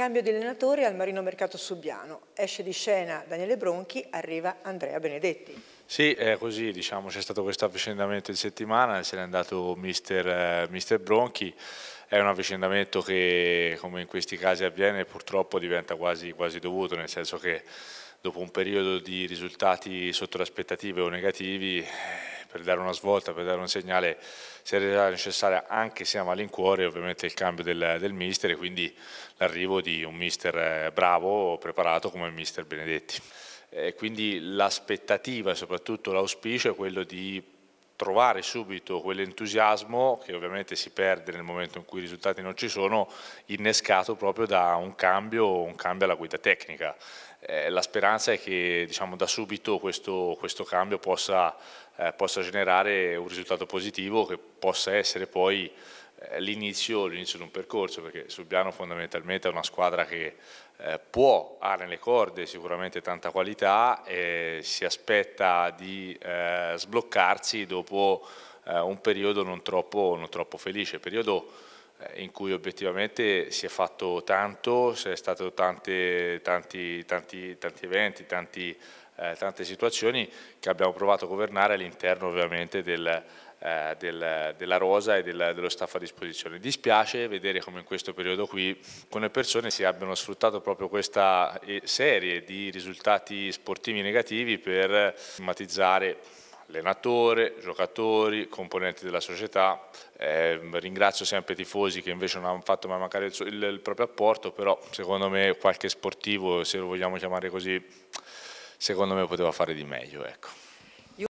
Cambio di allenatore al Marino Mercato Subiano. Esce di scena Daniele Bronchi, arriva Andrea Benedetti. Sì, è così, diciamo, c'è stato questo avvicendamento di settimana, se n'è andato mister, eh, mister, Bronchi, è un avvicendamento che come in questi casi avviene purtroppo diventa quasi, quasi dovuto, nel senso che dopo un periodo di risultati sotto le aspettative o negativi eh, per dare una svolta, per dare un segnale, si era necessaria anche se a malincuore ovviamente il cambio del, del mister e quindi l'arrivo di un mister eh, bravo, preparato come il mister Benedetti. E quindi l'aspettativa e soprattutto l'auspicio è quello di trovare subito quell'entusiasmo che ovviamente si perde nel momento in cui i risultati non ci sono, innescato proprio da un cambio, un cambio alla guida tecnica. Eh, la speranza è che diciamo, da subito questo, questo cambio possa, eh, possa generare un risultato positivo che possa essere poi eh, l'inizio, di un percorso, perché Subiano fondamentalmente è una squadra che eh, può, ha nelle corde sicuramente tanta qualità e si aspetta di eh, sbloccarsi dopo un periodo non troppo, non troppo felice, periodo eh, in cui obiettivamente si è fatto tanto, si è stato tante, tanti, tanti, tanti, eventi, tanti, eh, tante situazioni che abbiamo provato a governare all'interno ovviamente del, eh, del, della rosa e del, dello staff a disposizione. Dispiace vedere come in questo periodo qui alcune persone si abbiano sfruttato proprio questa eh, serie di risultati sportivi negativi per eh, stigmatizzare allenatore, giocatori, componenti della società. Eh, ringrazio sempre i tifosi che invece non hanno fatto mai mancare il, il, il, proprio apporto, però secondo me qualche sportivo, se lo vogliamo chiamare così, secondo me poteva fare di meglio. Ecco.